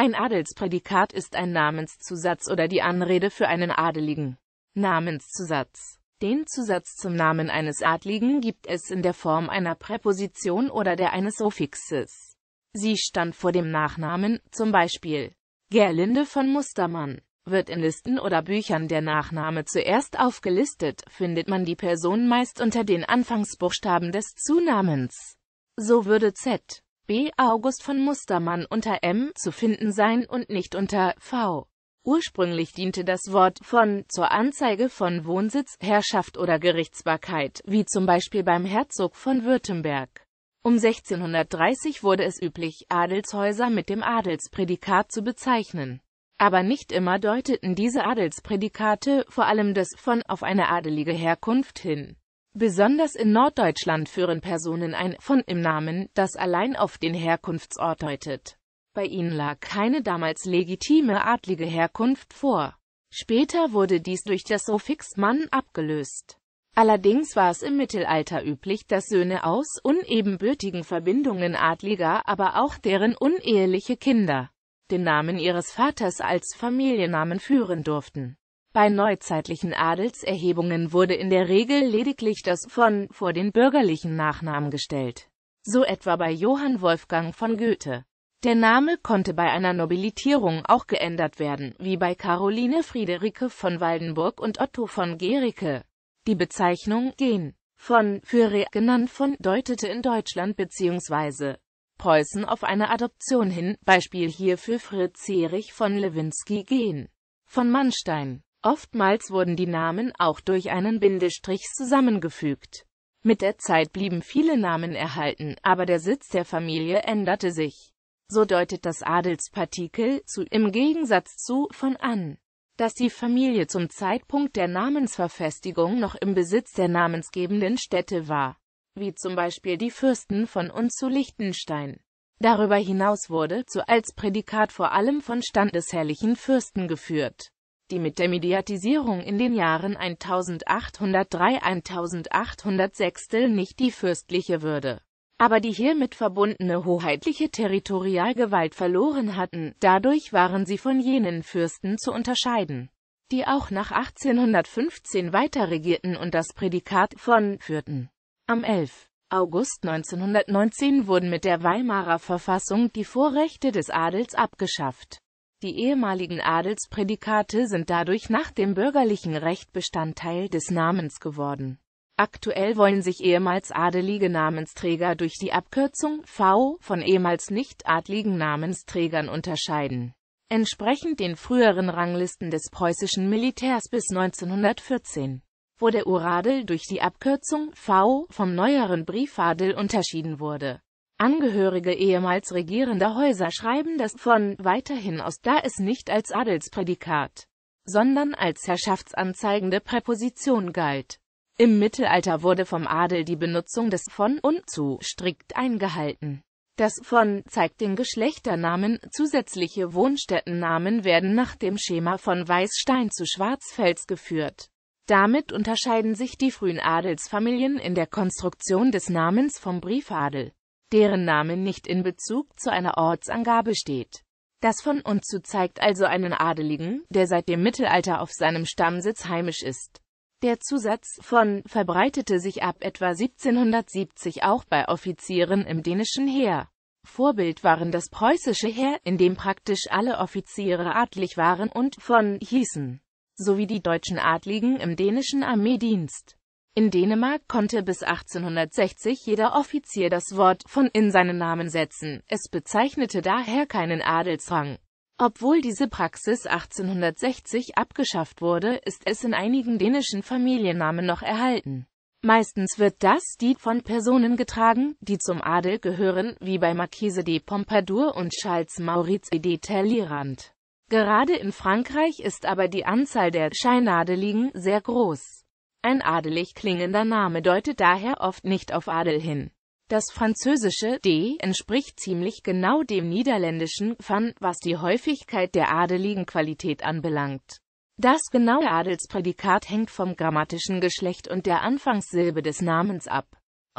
Ein Adelsprädikat ist ein Namenszusatz oder die Anrede für einen Adeligen. Namenszusatz. Den Zusatz zum Namen eines Adligen gibt es in der Form einer Präposition oder der eines Suffixes. Sie stand vor dem Nachnamen, zum Beispiel Gerlinde von Mustermann. Wird in Listen oder Büchern der Nachname zuerst aufgelistet, findet man die Person meist unter den Anfangsbuchstaben des Zunamens. So würde Z B. August von Mustermann unter M zu finden sein und nicht unter V. Ursprünglich diente das Wort von zur Anzeige von Wohnsitz, Herrschaft oder Gerichtsbarkeit, wie zum Beispiel beim Herzog von Württemberg. Um 1630 wurde es üblich, Adelshäuser mit dem Adelsprädikat zu bezeichnen. Aber nicht immer deuteten diese Adelsprädikate, vor allem das von, auf eine adelige Herkunft hin. Besonders in Norddeutschland führen Personen ein von im Namen, das allein auf den Herkunftsort deutet. Bei ihnen lag keine damals legitime adlige Herkunft vor. Später wurde dies durch das Suffix Mann abgelöst. Allerdings war es im Mittelalter üblich, dass Söhne aus unebenbürtigen Verbindungen Adliger, aber auch deren uneheliche Kinder, den Namen ihres Vaters als Familiennamen führen durften. Bei neuzeitlichen Adelserhebungen wurde in der Regel lediglich das von vor den bürgerlichen Nachnamen gestellt. So etwa bei Johann Wolfgang von Goethe. Der Name konnte bei einer Nobilitierung auch geändert werden, wie bei Caroline Friederike von Waldenburg und Otto von Gericke. Die Bezeichnung Gen von Führer genannt von deutete in Deutschland bzw. Preußen auf eine Adoption hin, Beispiel hierfür Fritz Erich von Lewinsky Gen von Mannstein. Oftmals wurden die Namen auch durch einen Bindestrich zusammengefügt. Mit der Zeit blieben viele Namen erhalten, aber der Sitz der Familie änderte sich. So deutet das Adelspartikel zu im Gegensatz zu von an, dass die Familie zum Zeitpunkt der Namensverfestigung noch im Besitz der namensgebenden Städte war, wie zum Beispiel die Fürsten von und zu Liechtenstein. Darüber hinaus wurde zu als Prädikat vor allem von standesherrlichen Fürsten geführt die mit der Mediatisierung in den Jahren 1803-1806 nicht die fürstliche Würde, aber die hiermit verbundene hoheitliche Territorialgewalt verloren hatten, dadurch waren sie von jenen Fürsten zu unterscheiden, die auch nach 1815 weiter regierten und das Prädikat von führten. Am 11. August 1919 wurden mit der Weimarer Verfassung die Vorrechte des Adels abgeschafft. Die ehemaligen Adelsprädikate sind dadurch nach dem bürgerlichen Recht Bestandteil des Namens geworden. Aktuell wollen sich ehemals adelige Namensträger durch die Abkürzung V von ehemals nicht adligen Namensträgern unterscheiden. Entsprechend den früheren Ranglisten des preußischen Militärs bis 1914 wo der Uradel durch die Abkürzung V vom neueren Briefadel unterschieden wurde Angehörige ehemals regierender Häuser schreiben das von weiterhin aus, da es nicht als Adelsprädikat, sondern als herrschaftsanzeigende Präposition galt. Im Mittelalter wurde vom Adel die Benutzung des von und zu strikt eingehalten. Das von zeigt den Geschlechternamen, zusätzliche Wohnstättennamen werden nach dem Schema von Weißstein zu Schwarzfels geführt. Damit unterscheiden sich die frühen Adelsfamilien in der Konstruktion des Namens vom Briefadel deren Name nicht in Bezug zu einer Ortsangabe steht. Das von Unzu zeigt also einen Adeligen, der seit dem Mittelalter auf seinem Stammsitz heimisch ist. Der Zusatz von verbreitete sich ab etwa 1770 auch bei Offizieren im dänischen Heer. Vorbild waren das preußische Heer, in dem praktisch alle Offiziere adlig waren und von hießen, sowie die deutschen Adligen im dänischen Armeedienst. In Dänemark konnte bis 1860 jeder Offizier das Wort von in seinen Namen setzen, es bezeichnete daher keinen Adelsrang. Obwohl diese Praxis 1860 abgeschafft wurde, ist es in einigen dänischen Familiennamen noch erhalten. Meistens wird das die von Personen getragen, die zum Adel gehören, wie bei Marquise de Pompadour und Charles Maurice de Talleyrand. Gerade in Frankreich ist aber die Anzahl der Scheinadeligen sehr groß. Ein adelig klingender Name deutet daher oft nicht auf Adel hin. Das französische D entspricht ziemlich genau dem niederländischen van, was die Häufigkeit der adeligen Qualität anbelangt. Das genaue Adelsprädikat hängt vom grammatischen Geschlecht und der Anfangssilbe des Namens ab.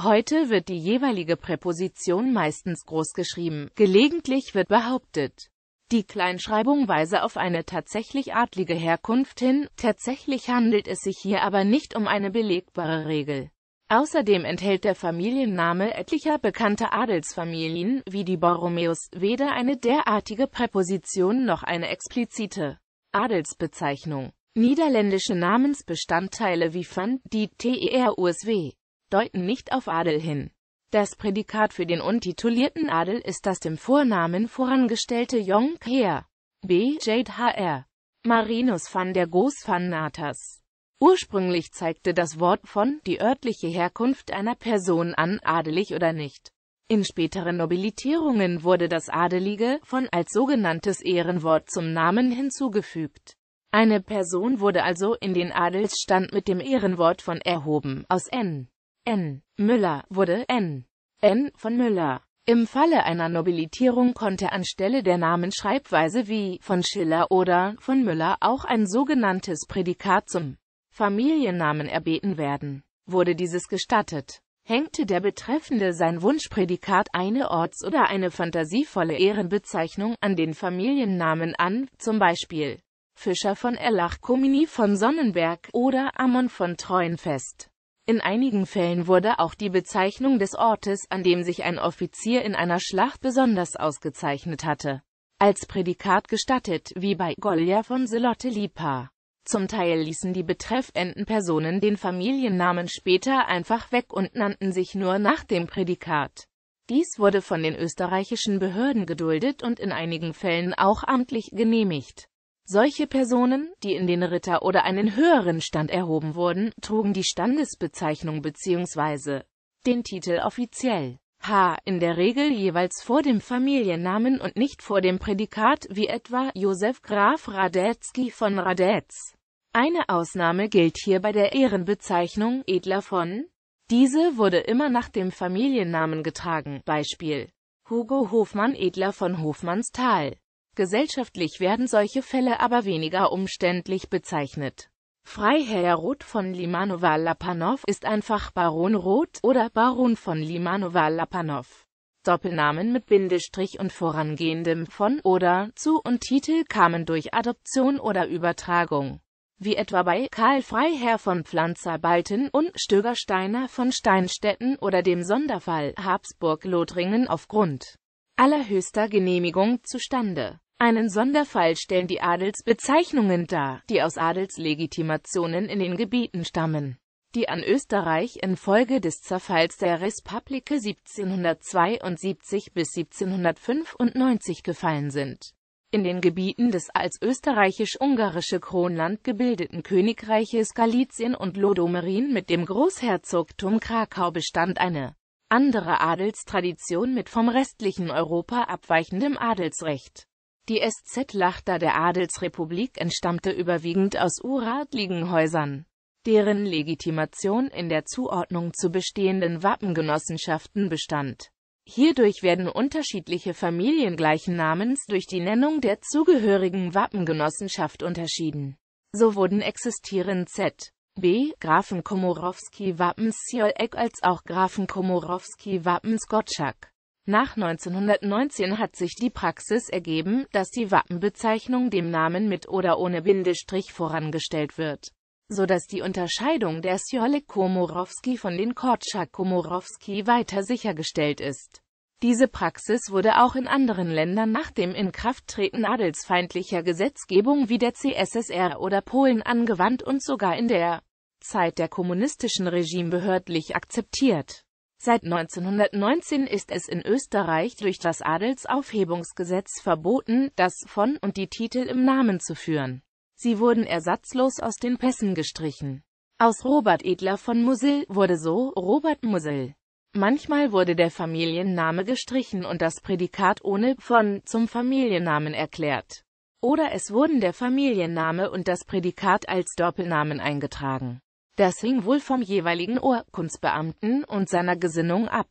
Heute wird die jeweilige Präposition meistens groß geschrieben, gelegentlich wird behauptet, die Kleinschreibung weise auf eine tatsächlich adlige Herkunft hin, tatsächlich handelt es sich hier aber nicht um eine belegbare Regel. Außerdem enthält der Familienname etlicher bekannter Adelsfamilien, wie die Borromeus, weder eine derartige Präposition noch eine explizite Adelsbezeichnung. Niederländische Namensbestandteile wie van, die, terusw. deuten nicht auf Adel hin. Das Prädikat für den untitulierten Adel ist das dem Vornamen vorangestellte Yong Kher. B. Jade Hr. Marinus van der Goos van Natas. Ursprünglich zeigte das Wort von die örtliche Herkunft einer Person an, adelig oder nicht. In späteren Nobilitierungen wurde das Adelige von als sogenanntes Ehrenwort zum Namen hinzugefügt. Eine Person wurde also in den Adelsstand mit dem Ehrenwort von erhoben, aus N. N. Müller wurde N. N. von Müller. Im Falle einer Nobilitierung konnte anstelle der Namensschreibweise wie von Schiller oder von Müller auch ein sogenanntes Prädikat zum Familiennamen erbeten werden. Wurde dieses gestattet, hängte der Betreffende sein Wunschprädikat eine Orts- oder eine fantasievolle Ehrenbezeichnung an den Familiennamen an, zum Beispiel Fischer von Erlach, Comini von Sonnenberg oder Amon von Treuen fest. In einigen Fällen wurde auch die Bezeichnung des Ortes, an dem sich ein Offizier in einer Schlacht besonders ausgezeichnet hatte, als Prädikat gestattet, wie bei Golia von Selote-Lipa. Zum Teil ließen die betreffenden Personen den Familiennamen später einfach weg und nannten sich nur nach dem Prädikat. Dies wurde von den österreichischen Behörden geduldet und in einigen Fällen auch amtlich genehmigt. Solche Personen, die in den Ritter oder einen höheren Stand erhoben wurden, trugen die Standesbezeichnung bzw. den Titel offiziell h in der Regel jeweils vor dem Familiennamen und nicht vor dem Prädikat, wie etwa Josef Graf Radetzky von Radetz. Eine Ausnahme gilt hier bei der Ehrenbezeichnung Edler von. Diese wurde immer nach dem Familiennamen getragen, Beispiel Hugo Hofmann Edler von Hofmannsthal. Gesellschaftlich werden solche Fälle aber weniger umständlich bezeichnet. Freiherr Roth von limanova lapanov ist einfach Baron Roth oder Baron von limanova lapanov Doppelnamen mit Bindestrich und vorangehendem von oder zu und Titel kamen durch Adoption oder Übertragung. Wie etwa bei Karl Freiherr von Pflanzer-Balten und Stögersteiner von Steinstetten oder dem Sonderfall Habsburg-Lothringen aufgrund allerhöchster Genehmigung zustande. Einen Sonderfall stellen die Adelsbezeichnungen dar, die aus Adelslegitimationen in den Gebieten stammen, die an Österreich infolge des Zerfalls der Respublike 1772 bis 1795 gefallen sind. In den Gebieten des als österreichisch-ungarische Kronland gebildeten Königreiches Galizien und Lodomerin mit dem Großherzogtum Krakau bestand eine andere Adelstradition mit vom restlichen Europa abweichendem Adelsrecht die SZ Lachter der Adelsrepublik entstammte überwiegend aus uradligen Häusern. Deren Legitimation in der Zuordnung zu bestehenden Wappengenossenschaften bestand. Hierdurch werden unterschiedliche Familien gleichen Namens durch die Nennung der zugehörigen Wappengenossenschaft unterschieden. So wurden existierend Z. B. Grafen Komorowski Wappens Sziolek als auch Grafen Komorowski Wappens Gottschalk nach 1919 hat sich die Praxis ergeben, dass die Wappenbezeichnung dem Namen mit oder ohne Bindestrich vorangestellt wird, so dass die Unterscheidung der Sjolek-Komorowski von den Korczak-Komorowski weiter sichergestellt ist. Diese Praxis wurde auch in anderen Ländern nach dem Inkrafttreten adelsfeindlicher Gesetzgebung wie der CSSR oder Polen angewandt und sogar in der Zeit der kommunistischen Regime behördlich akzeptiert Seit 1919 ist es in Österreich durch das Adelsaufhebungsgesetz verboten, das von und die Titel im Namen zu führen. Sie wurden ersatzlos aus den Pässen gestrichen. Aus Robert Edler von Musil wurde so Robert Musil. Manchmal wurde der Familienname gestrichen und das Prädikat ohne von zum Familiennamen erklärt. Oder es wurden der Familienname und das Prädikat als Doppelnamen eingetragen. Das hing wohl vom jeweiligen Urkundsbeamten und seiner Gesinnung ab.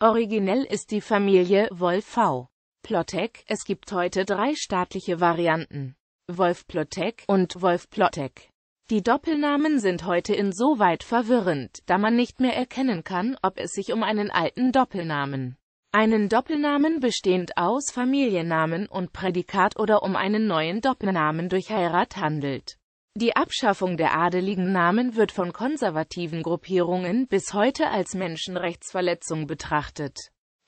Originell ist die Familie Wolf V. Plottek, es gibt heute drei staatliche Varianten. Wolf Plottek und Wolf Plottek. Die Doppelnamen sind heute insoweit verwirrend, da man nicht mehr erkennen kann, ob es sich um einen alten Doppelnamen, einen Doppelnamen bestehend aus Familiennamen und Prädikat oder um einen neuen Doppelnamen durch Heirat handelt. Die Abschaffung der adeligen Namen wird von konservativen Gruppierungen bis heute als Menschenrechtsverletzung betrachtet.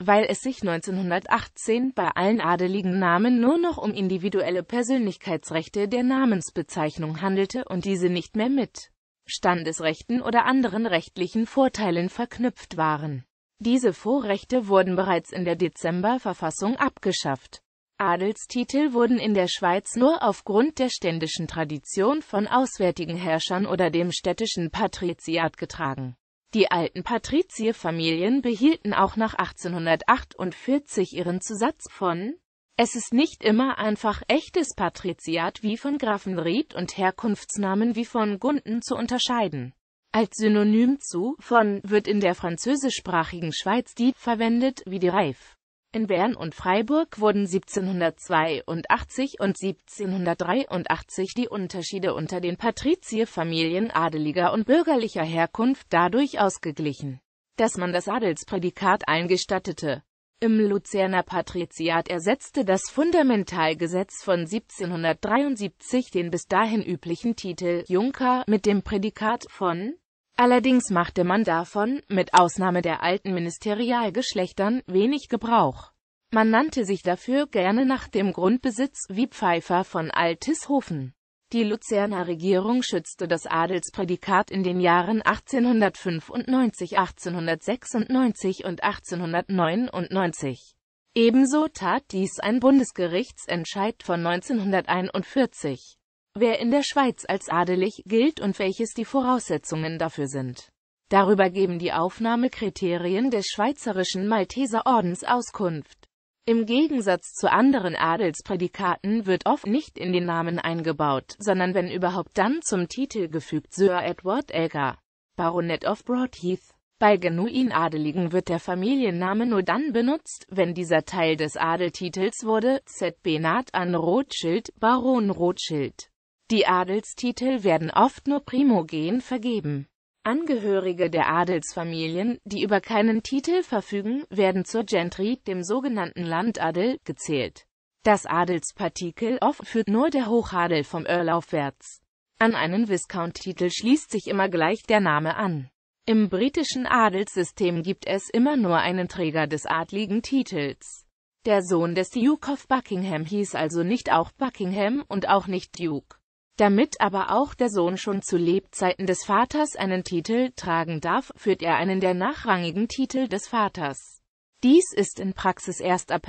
Weil es sich 1918 bei allen adeligen Namen nur noch um individuelle Persönlichkeitsrechte der Namensbezeichnung handelte und diese nicht mehr mit Standesrechten oder anderen rechtlichen Vorteilen verknüpft waren. Diese Vorrechte wurden bereits in der Dezemberverfassung abgeschafft. Adelstitel wurden in der Schweiz nur aufgrund der ständischen Tradition von auswärtigen Herrschern oder dem städtischen Patriziat getragen. Die alten Patrizierfamilien behielten auch nach 1848 ihren Zusatz von es ist nicht immer einfach echtes Patriziat wie von Grafenried und Herkunftsnamen wie von Gunden zu unterscheiden. Als Synonym zu von wird in der französischsprachigen Schweiz die verwendet, wie die Reif. In Bern und Freiburg wurden 1782 und 1783 die Unterschiede unter den Patrizierfamilien adeliger und bürgerlicher Herkunft dadurch ausgeglichen, dass man das Adelsprädikat eingestattete. Im Luzerner Patriziat ersetzte das Fundamentalgesetz von 1773 den bis dahin üblichen Titel Junker mit dem Prädikat von Allerdings machte man davon, mit Ausnahme der alten Ministerialgeschlechtern, wenig Gebrauch. Man nannte sich dafür gerne nach dem Grundbesitz, wie Pfeiffer von Altishofen. Die Luzerner Regierung schützte das Adelsprädikat in den Jahren 1895, 1896 und 1899. Ebenso tat dies ein Bundesgerichtsentscheid von 1941 wer in der Schweiz als adelig gilt und welches die Voraussetzungen dafür sind. Darüber geben die Aufnahmekriterien des Schweizerischen Malteserordens Auskunft. Im Gegensatz zu anderen Adelsprädikaten wird oft nicht in den Namen eingebaut, sondern wenn überhaupt dann zum Titel gefügt Sir Edward Elgar, Baronet of Broadheath. Bei genuin Adeligen wird der Familienname nur dann benutzt, wenn dieser Teil des Adeltitels wurde, z. Benat an Rothschild, Baron Rothschild. Die Adelstitel werden oft nur primogen vergeben. Angehörige der Adelsfamilien, die über keinen Titel verfügen, werden zur Gentry, dem sogenannten Landadel, gezählt. Das Adelspartikel oft führt nur der Hochadel vom Earl aufwärts. An einen Viscount-Titel schließt sich immer gleich der Name an. Im britischen Adelssystem gibt es immer nur einen Träger des adligen Titels. Der Sohn des Duke of Buckingham hieß also nicht auch Buckingham und auch nicht Duke. Damit aber auch der Sohn schon zu Lebzeiten des Vaters einen Titel tragen darf, führt er einen der nachrangigen Titel des Vaters. Dies ist in Praxis erst ab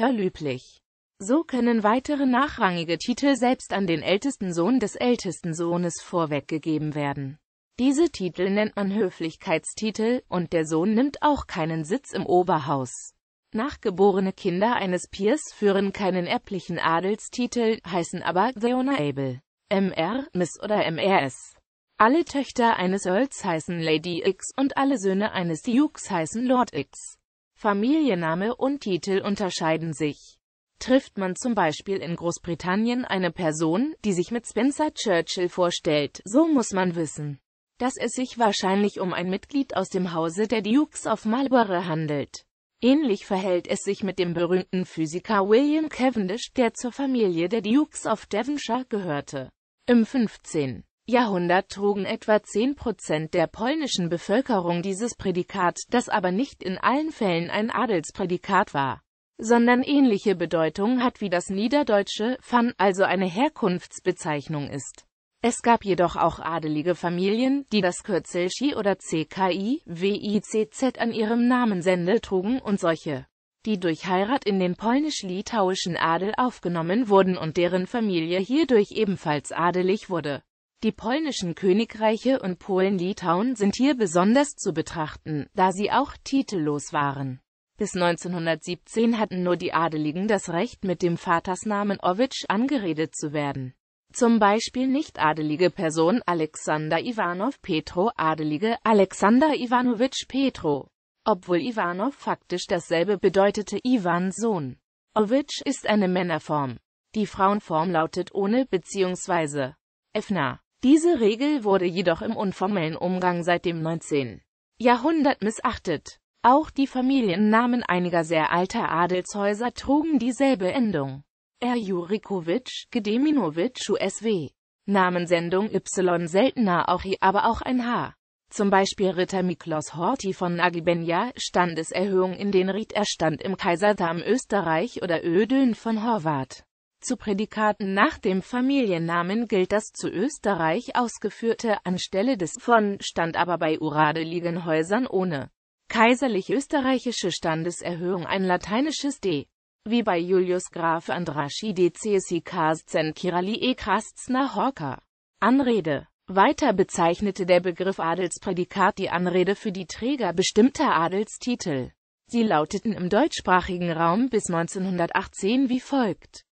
So können weitere nachrangige Titel selbst an den ältesten Sohn des ältesten Sohnes vorweggegeben werden. Diese Titel nennt man Höflichkeitstitel, und der Sohn nimmt auch keinen Sitz im Oberhaus. Nachgeborene Kinder eines Peers führen keinen erblichen Adelstitel, heißen aber Theonable. Mr. Miss oder Mrs. Alle Töchter eines Earls heißen Lady X und alle Söhne eines Dukes heißen Lord X. Familienname und Titel unterscheiden sich. Trifft man zum Beispiel in Großbritannien eine Person, die sich mit Spencer Churchill vorstellt, so muss man wissen, dass es sich wahrscheinlich um ein Mitglied aus dem Hause der Dukes of Marlborough handelt. Ähnlich verhält es sich mit dem berühmten Physiker William Cavendish, der zur Familie der Dukes of Devonshire gehörte. Im 15. Jahrhundert trugen etwa 10 Prozent der polnischen Bevölkerung dieses Prädikat, das aber nicht in allen Fällen ein Adelsprädikat war, sondern ähnliche Bedeutung hat wie das niederdeutsche Van, also eine Herkunftsbezeichnung ist. Es gab jedoch auch adelige Familien, die das Kürzel Xi oder CKI, WICZ an ihrem Namensende trugen und solche, die durch Heirat in den polnisch-litauischen Adel aufgenommen wurden und deren Familie hierdurch ebenfalls adelig wurde. Die polnischen Königreiche und Polen-Litauen sind hier besonders zu betrachten, da sie auch titellos waren. Bis 1917 hatten nur die Adeligen das Recht, mit dem Vatersnamen Owitsch angeredet zu werden zum Beispiel nicht-adelige Person Alexander Ivanov Petro, Adelige Alexander Ivanovich Petro. Obwohl Ivanov faktisch dasselbe bedeutete Ivan Sohn. Ovich ist eine Männerform. Die Frauenform lautet ohne bzw. Efna. Diese Regel wurde jedoch im unformellen Umgang seit dem 19. Jahrhundert missachtet. Auch die Familiennamen einiger sehr alter Adelshäuser trugen dieselbe Endung. R. Jurikovic, Gedeminovic USW. Namensendung Y seltener auch I, e, aber auch ein H. Zum Beispiel Ritter Miklos Horti von Agibenja, Standeserhöhung in den Ritterstand im Kaiserdamm Österreich oder Ödön von Horvath. Zu Prädikaten nach dem Familiennamen gilt das zu Österreich ausgeführte anstelle des von stand aber bei uradeligen Häusern ohne kaiserlich-österreichische Standeserhöhung ein lateinisches D wie bei Julius Graf Andraschide Cesi Karsten E. Krastner Horka. Anrede Weiter bezeichnete der Begriff Adelsprädikat die Anrede für die Träger bestimmter Adelstitel. Sie lauteten im deutschsprachigen Raum bis 1918 wie folgt